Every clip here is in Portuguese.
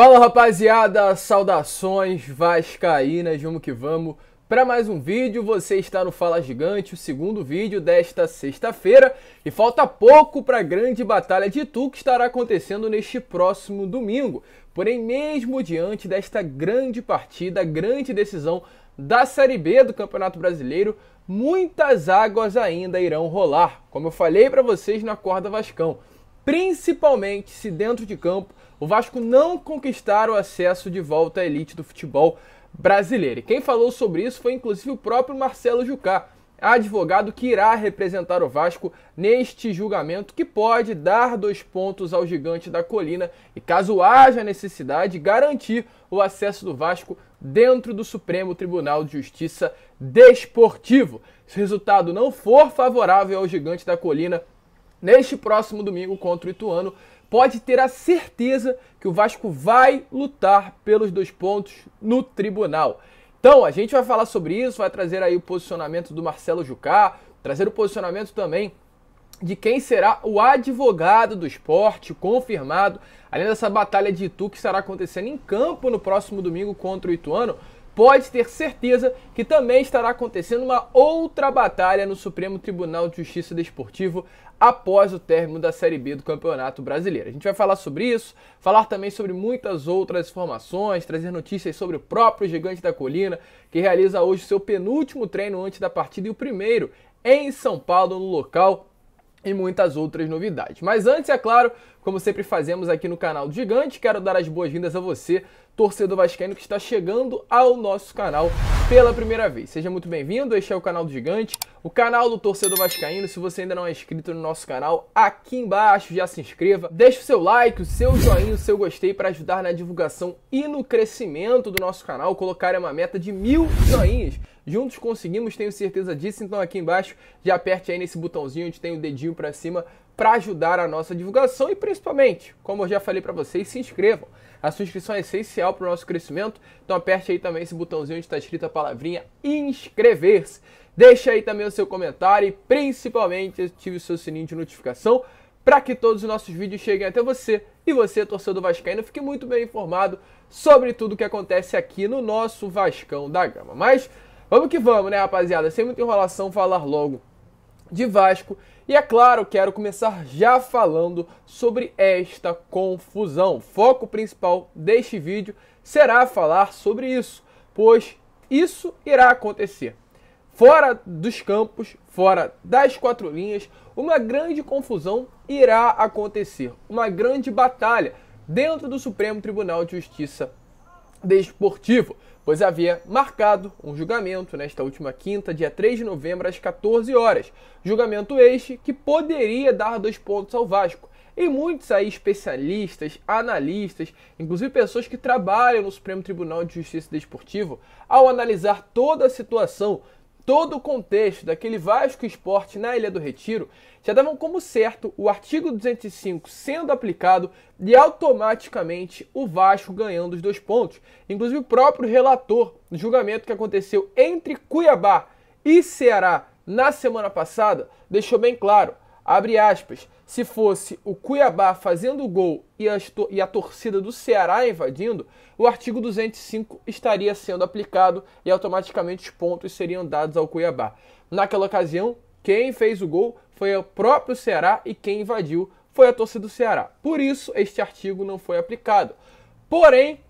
Fala rapaziada, saudações vascaínas, vamos que vamos. Para mais um vídeo, você está no Fala Gigante, o segundo vídeo desta sexta-feira, e falta pouco para a grande batalha de Tu que estará acontecendo neste próximo domingo. Porém, mesmo diante desta grande partida, grande decisão da Série B do Campeonato Brasileiro, muitas águas ainda irão rolar, como eu falei para vocês na corda Vascão principalmente se dentro de campo o Vasco não conquistar o acesso de volta à elite do futebol brasileiro. E quem falou sobre isso foi inclusive o próprio Marcelo Jucá, advogado que irá representar o Vasco neste julgamento que pode dar dois pontos ao gigante da colina e caso haja necessidade garantir o acesso do Vasco dentro do Supremo Tribunal de Justiça Desportivo. Se o resultado não for favorável ao gigante da colina, neste próximo domingo contra o Ituano, pode ter a certeza que o Vasco vai lutar pelos dois pontos no tribunal. Então, a gente vai falar sobre isso, vai trazer aí o posicionamento do Marcelo Jucá, trazer o posicionamento também de quem será o advogado do esporte confirmado, além dessa batalha de Itu que estará acontecendo em campo no próximo domingo contra o Ituano pode ter certeza que também estará acontecendo uma outra batalha no Supremo Tribunal de Justiça Desportivo após o término da Série B do Campeonato Brasileiro. A gente vai falar sobre isso, falar também sobre muitas outras informações, trazer notícias sobre o próprio Gigante da Colina, que realiza hoje seu penúltimo treino antes da partida e o primeiro em São Paulo, no local e muitas outras novidades. Mas antes, é claro, como sempre fazemos aqui no canal do Gigante, quero dar as boas-vindas a você, torcedor vascaíno que está chegando ao nosso canal pela primeira vez. Seja muito bem-vindo, este é o canal do Gigante, o canal do torcedor vascaíno. Se você ainda não é inscrito no nosso canal, aqui embaixo já se inscreva. Deixe o seu like, o seu joinha, o seu gostei para ajudar na divulgação e no crescimento do nosso canal. Colocar uma meta de mil joinhas. Juntos conseguimos, tenho certeza disso. Então aqui embaixo já aperte aí nesse botãozinho onde tem o dedinho para cima para ajudar a nossa divulgação e principalmente, como eu já falei para vocês, se inscrevam. A sua inscrição é essencial para o nosso crescimento, então aperte aí também esse botãozinho onde está escrita a palavrinha inscrever-se. Deixe aí também o seu comentário e principalmente ative o seu sininho de notificação para que todos os nossos vídeos cheguem até você e você, torcedor vascaíno, fique muito bem informado sobre tudo que acontece aqui no nosso Vascão da Gama. Mas vamos que vamos, né, rapaziada? Sem muita enrolação, falar logo de Vasco e é claro, quero começar já falando sobre esta confusão. O foco principal deste vídeo será falar sobre isso, pois isso irá acontecer. Fora dos campos, fora das quatro linhas, uma grande confusão irá acontecer, uma grande batalha dentro do Supremo Tribunal de Justiça Desportivo, pois havia marcado um julgamento nesta última quinta, dia 3 de novembro, às 14 horas. Julgamento este que poderia dar dois pontos ao Vasco. E muitos aí especialistas, analistas, inclusive pessoas que trabalham no Supremo Tribunal de Justiça Desportivo, ao analisar toda a situação, todo o contexto daquele Vasco Esporte na Ilha do Retiro já davam como certo o artigo 205 sendo aplicado e automaticamente o Vasco ganhando os dois pontos. Inclusive o próprio relator do julgamento que aconteceu entre Cuiabá e Ceará na semana passada deixou bem claro Abre aspas. Se fosse o Cuiabá fazendo o gol e a, e a torcida do Ceará invadindo, o artigo 205 estaria sendo aplicado e automaticamente os pontos seriam dados ao Cuiabá. Naquela ocasião, quem fez o gol foi o próprio Ceará e quem invadiu foi a torcida do Ceará. Por isso, este artigo não foi aplicado. Porém,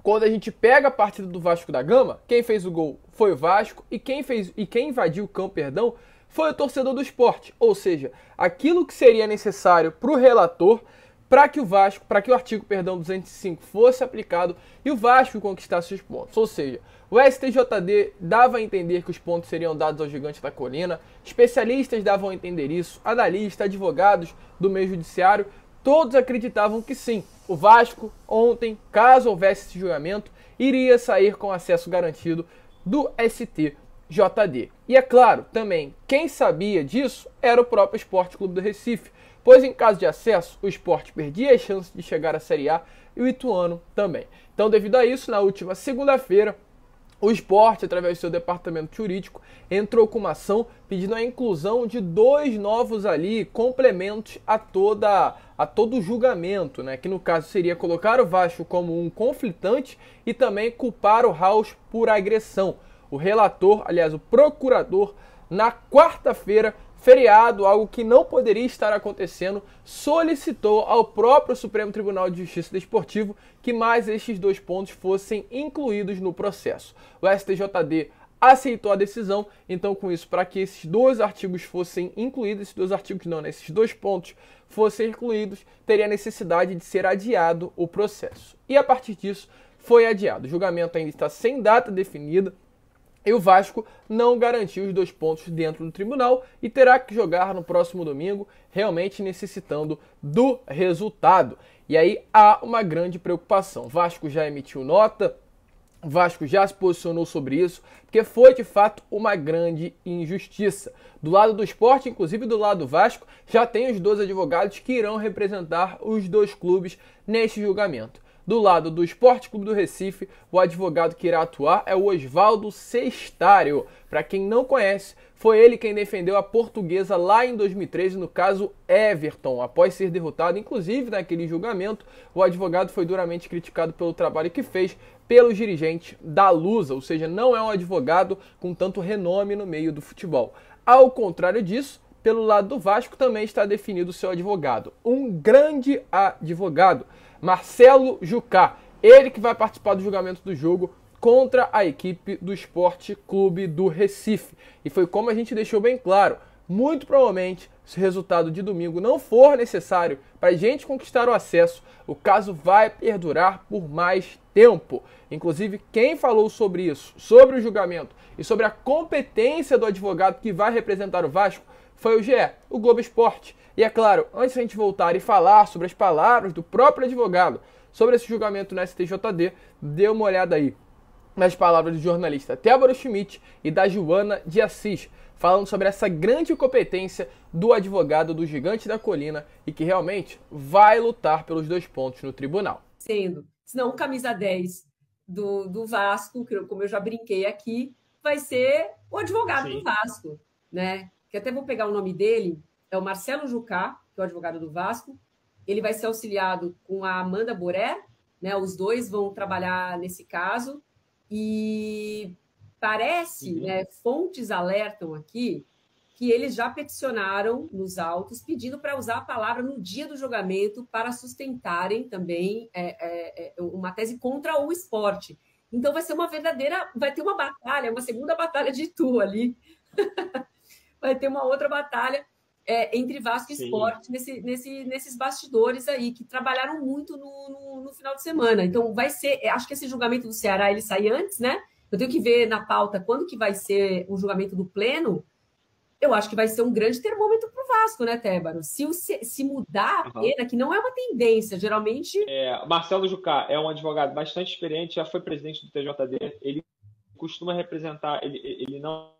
quando a gente pega a partida do Vasco da Gama, quem fez o gol foi o Vasco e quem fez e quem invadiu o campo, perdão, foi o torcedor do esporte, ou seja, aquilo que seria necessário para o relator para que o Vasco, para que o artigo, perdão, 205 fosse aplicado e o Vasco conquistasse os pontos. Ou seja, o STJD dava a entender que os pontos seriam dados ao gigante da colina, especialistas davam a entender isso, analistas, advogados do meio judiciário, todos acreditavam que sim. O Vasco, ontem, caso houvesse esse julgamento, iria sair com acesso garantido do ST. JD. E é claro, também, quem sabia disso era o próprio Esporte Clube do Recife, pois em caso de acesso, o esporte perdia a chance de chegar à Série A e o Ituano também. Então, devido a isso, na última segunda-feira, o esporte, através do seu departamento jurídico, entrou com uma ação pedindo a inclusão de dois novos ali complementos a toda a todo o julgamento, né? Que no caso seria colocar o Vasco como um conflitante e também culpar o Raus por agressão o relator, aliás, o procurador, na quarta-feira, feriado, algo que não poderia estar acontecendo, solicitou ao próprio Supremo Tribunal de Justiça Desportivo que mais estes dois pontos fossem incluídos no processo. O STJD aceitou a decisão, então com isso, para que esses dois artigos fossem incluídos, esses dois artigos não, né, esses dois pontos fossem incluídos, teria necessidade de ser adiado o processo. E a partir disso, foi adiado. O julgamento ainda está sem data definida, e o Vasco não garantiu os dois pontos dentro do tribunal e terá que jogar no próximo domingo, realmente necessitando do resultado. E aí há uma grande preocupação. Vasco já emitiu nota, o Vasco já se posicionou sobre isso, porque foi de fato uma grande injustiça. Do lado do esporte, inclusive do lado do Vasco, já tem os dois advogados que irão representar os dois clubes neste julgamento. Do lado do Esporte Clube do Recife, o advogado que irá atuar é o Oswaldo Sestário. Para quem não conhece, foi ele quem defendeu a portuguesa lá em 2013 no caso Everton. Após ser derrotado, inclusive naquele julgamento, o advogado foi duramente criticado pelo trabalho que fez pelos dirigentes da Lusa, ou seja, não é um advogado com tanto renome no meio do futebol. Ao contrário disso, pelo lado do Vasco também está definido o seu advogado, um grande advogado Marcelo Jucá. Ele que vai participar do julgamento do jogo contra a equipe do Esporte Clube do Recife. E foi como a gente deixou bem claro, muito provavelmente, se o resultado de domingo não for necessário para a gente conquistar o acesso, o caso vai perdurar por mais tempo. Inclusive, quem falou sobre isso, sobre o julgamento e sobre a competência do advogado que vai representar o Vasco, foi o GE, o Globo Esporte. E é claro, antes de a gente voltar e falar sobre as palavras do próprio advogado sobre esse julgamento no STJD, dê uma olhada aí nas palavras do jornalista Tébora Schmidt e da Joana de Assis, falando sobre essa grande competência do advogado do Gigante da Colina e que realmente vai lutar pelos dois pontos no tribunal. Sendo, senão o camisa 10 do, do Vasco, como eu já brinquei aqui, vai ser o advogado Sim. do Vasco, né? que até vou pegar o nome dele, é o Marcelo Jucá, que é o advogado do Vasco. Ele vai ser auxiliado com a Amanda Boré, né? Os dois vão trabalhar nesse caso. E parece, uhum. né, fontes alertam aqui que eles já peticionaram nos autos pedindo para usar a palavra no dia do julgamento para sustentarem também é, é, é, uma tese contra o esporte. Então vai ser uma verdadeira, vai ter uma batalha, uma segunda batalha de tu ali. vai ter uma outra batalha é, entre Vasco e Sport nesse, nesse, nesses bastidores aí, que trabalharam muito no, no, no, final de semana. Então, vai ser. É, acho que esse julgamento do Ceará ele sai antes, né? Eu tenho que ver na pauta quando que vai ser o julgamento do Pleno. Eu acho que vai ser um grande termômetro para o Vasco, né, Tébaro? Se, se mudar a pena, uhum. que não é uma tendência, geralmente. É, Marcelo Jucá é um advogado bastante experiente, já foi presidente do TJD, ele costuma representar, ele, ele não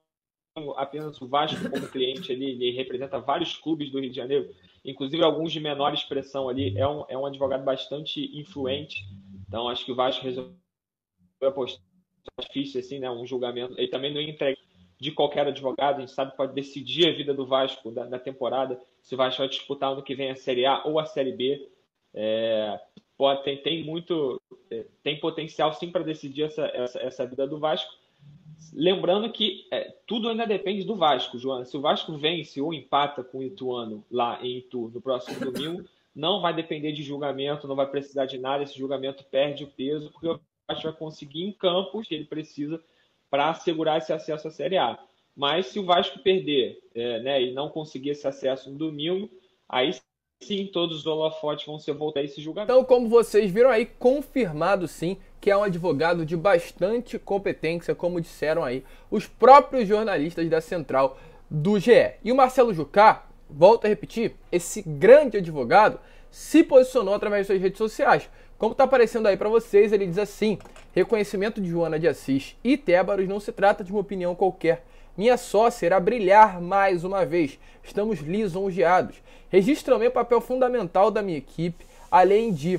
apenas o Vasco como cliente ali, ele representa vários clubes do Rio de Janeiro, inclusive alguns de menor expressão ali. É um, é um advogado bastante influente. Então, acho que o Vasco resolveu apostar difícil, assim, né? Um julgamento. Ele também não entrega de qualquer advogado, a gente sabe que pode decidir a vida do Vasco da, da, temporada, se o Vasco vai disputar ano que vem a Série A ou a Série B. É, pode, tem, tem muito, é, tem potencial sim para decidir essa, essa, essa vida do Vasco. Lembrando que é, tudo ainda depende do Vasco, João. Se o Vasco vence ou empata com o Ituano lá em Itu no próximo domingo, não vai depender de julgamento, não vai precisar de nada. Esse julgamento perde o peso, porque o Vasco vai conseguir em campos que ele precisa para assegurar esse acesso à Série A. Mas se o Vasco perder é, né, e não conseguir esse acesso no domingo, aí sim, todos os holofotes vão ser voltar esse julgamento. Então, como vocês viram aí, confirmado sim que é um advogado de bastante competência, como disseram aí os próprios jornalistas da Central do GE. E o Marcelo Jucá, volto a repetir, esse grande advogado se posicionou através de suas redes sociais. Como está aparecendo aí para vocês, ele diz assim: reconhecimento de Joana de Assis e Tébaros não se trata de uma opinião qualquer minha sócia irá brilhar mais uma vez. Estamos lisonjeados. Registro também o papel fundamental da minha equipe, além de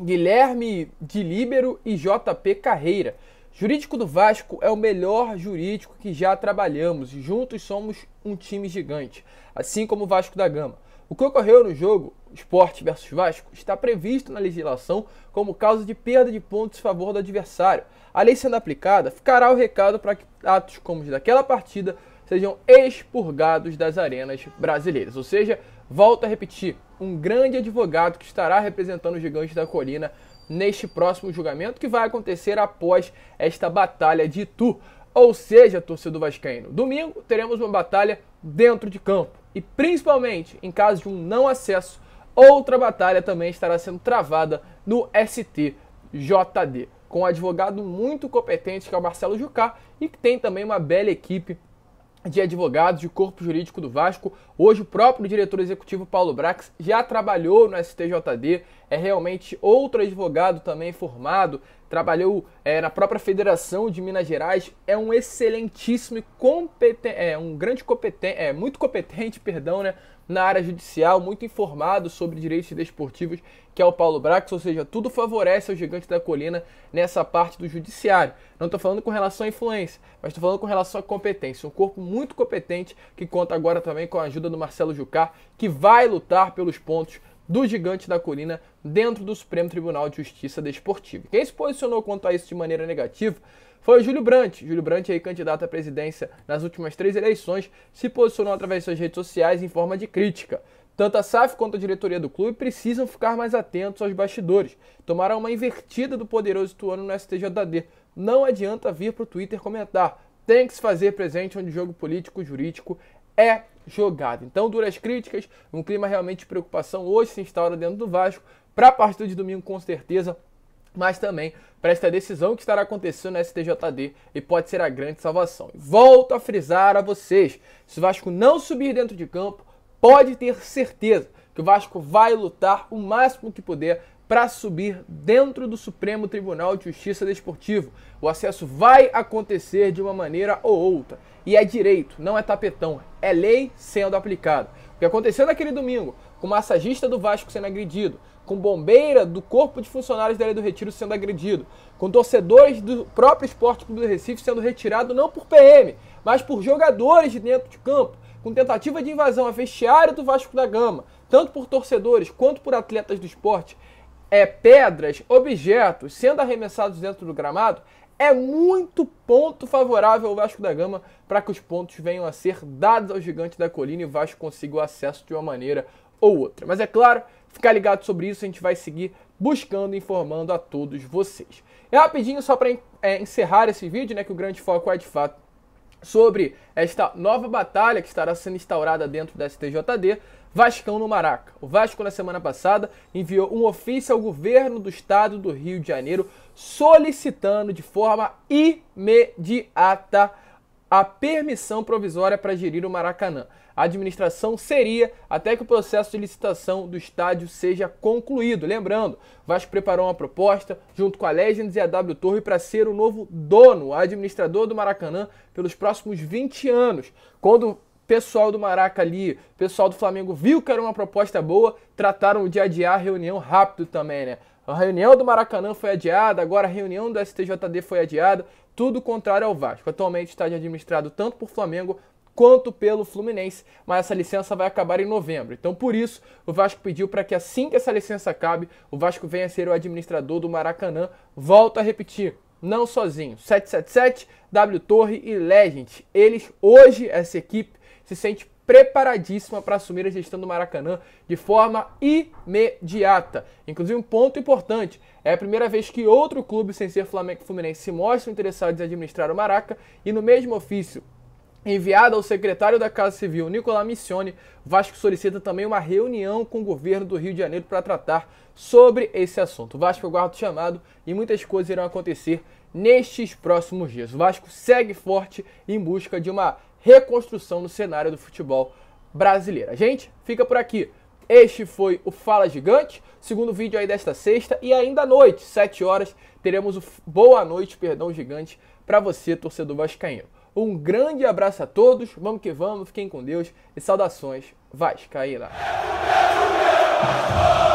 Guilherme de Líbero e JP Carreira. Jurídico do Vasco é o melhor jurídico que já trabalhamos. Juntos somos um time gigante, assim como o Vasco da Gama. O que ocorreu no jogo Esporte versus Vasco está previsto na legislação como causa de perda de pontos em favor do adversário. A lei sendo aplicada, ficará o recado para que atos como os daquela partida sejam expurgados das arenas brasileiras. Ou seja, volto a repetir, um grande advogado que estará representando os gigantes da colina neste próximo julgamento que vai acontecer após esta batalha de Itu. Ou seja, torcedor vascaíno, domingo teremos uma batalha dentro de campo e principalmente em caso de um não acesso, outra batalha também estará sendo travada no STJD com um advogado muito competente que é o Marcelo Jucá e que tem também uma bela equipe de advogados de corpo jurídico do Vasco. Hoje o próprio diretor executivo Paulo Brax já trabalhou no STJD, é realmente outro advogado também formado trabalhou é, na própria Federação de Minas Gerais, é um excelentíssimo e competente, é, um grande competente, é, muito competente, perdão, né, na área judicial, muito informado sobre direitos desportivos, que é o Paulo Brax, ou seja, tudo favorece ao gigante da colina nessa parte do judiciário. Não estou falando com relação à influência, mas estou falando com relação à competência. Um corpo muito competente que conta agora também com a ajuda do Marcelo Jucá, que vai lutar pelos pontos do gigante da colina dentro do Supremo Tribunal de Justiça Desportiva. Quem se posicionou quanto a isso de maneira negativa foi o Júlio Brandt. Júlio Brandt, aí, candidato à presidência nas últimas três eleições, se posicionou através de suas redes sociais em forma de crítica. Tanto a SAF quanto a diretoria do clube precisam ficar mais atentos aos bastidores. Tomaram uma invertida do poderoso Tuano no STJD. Não adianta vir para o Twitter comentar. Tem que se fazer presente onde o jogo político-jurídico é jogado. Então, duras críticas, um clima realmente de preocupação hoje se instaura dentro do Vasco. Para a partida de domingo, com certeza, mas também para esta decisão que estará acontecendo na STJD e pode ser a grande salvação. Volto a frisar a vocês: se o Vasco não subir dentro de campo, pode ter certeza que o Vasco vai lutar o máximo que puder para subir dentro do Supremo Tribunal de Justiça Desportivo. O acesso vai acontecer de uma maneira ou outra. E é direito, não é tapetão, é lei sendo aplicada. O que aconteceu naquele domingo, com massagista do Vasco sendo agredido, com bombeira do Corpo de Funcionários da Lei do Retiro sendo agredido, com torcedores do próprio Esporte Clube do Recife sendo retirado não por PM, mas por jogadores de dentro de campo, com tentativa de invasão a vestiário do Vasco da Gama, tanto por torcedores quanto por atletas do esporte, é, pedras, objetos sendo arremessados dentro do gramado, é muito ponto favorável ao Vasco da Gama para que os pontos venham a ser dados ao gigante da colina e o Vasco consiga o acesso de uma maneira ou outra. Mas é claro, ficar ligado sobre isso, a gente vai seguir buscando e informando a todos vocês. É rapidinho só para é, encerrar esse vídeo, né, que o grande foco é de fato sobre esta nova batalha que estará sendo instaurada dentro da STJD. Vascão no Maraca. O Vasco, na semana passada, enviou um ofício ao governo do estado do Rio de Janeiro solicitando de forma imediata a permissão provisória para gerir o Maracanã. A administração seria até que o processo de licitação do estádio seja concluído. Lembrando, Vasco preparou uma proposta junto com a Legends e a W Torre para ser o novo dono, administrador do Maracanã pelos próximos 20 anos. Quando pessoal do Maraca ali, pessoal do Flamengo viu que era uma proposta boa, trataram de adiar a reunião rápido também, né? A reunião do Maracanã foi adiada, agora a reunião do STJD foi adiada, tudo contrário ao Vasco. Atualmente está administrado tanto por Flamengo quanto pelo Fluminense, mas essa licença vai acabar em novembro. Então, por isso, o Vasco pediu para que assim que essa licença acabe, o Vasco venha a ser o administrador do Maracanã. Volto a repetir, não sozinho. 777, W Torre e Legend. Eles, hoje, essa equipe se sente preparadíssima para assumir a gestão do Maracanã de forma imediata. Inclusive, um ponto importante: é a primeira vez que outro clube, sem ser Flamengo e Fluminense, se mostram interessados em administrar o Maraca e, no mesmo ofício, enviado ao secretário da Casa Civil, Nicolás Missione, Vasco solicita também uma reunião com o governo do Rio de Janeiro para tratar sobre esse assunto. O Vasco aguarda o chamado e muitas coisas irão acontecer nestes próximos dias. O Vasco segue forte em busca de uma reconstrução no cenário do futebol brasileiro. A gente fica por aqui. Este foi o Fala Gigante, segundo vídeo aí desta sexta e ainda à noite, 7 horas, teremos o Boa Noite, perdão, gigante para você, torcedor vascaíno. Um grande abraço a todos, vamos que vamos, fiquem com Deus e saudações vascaína. É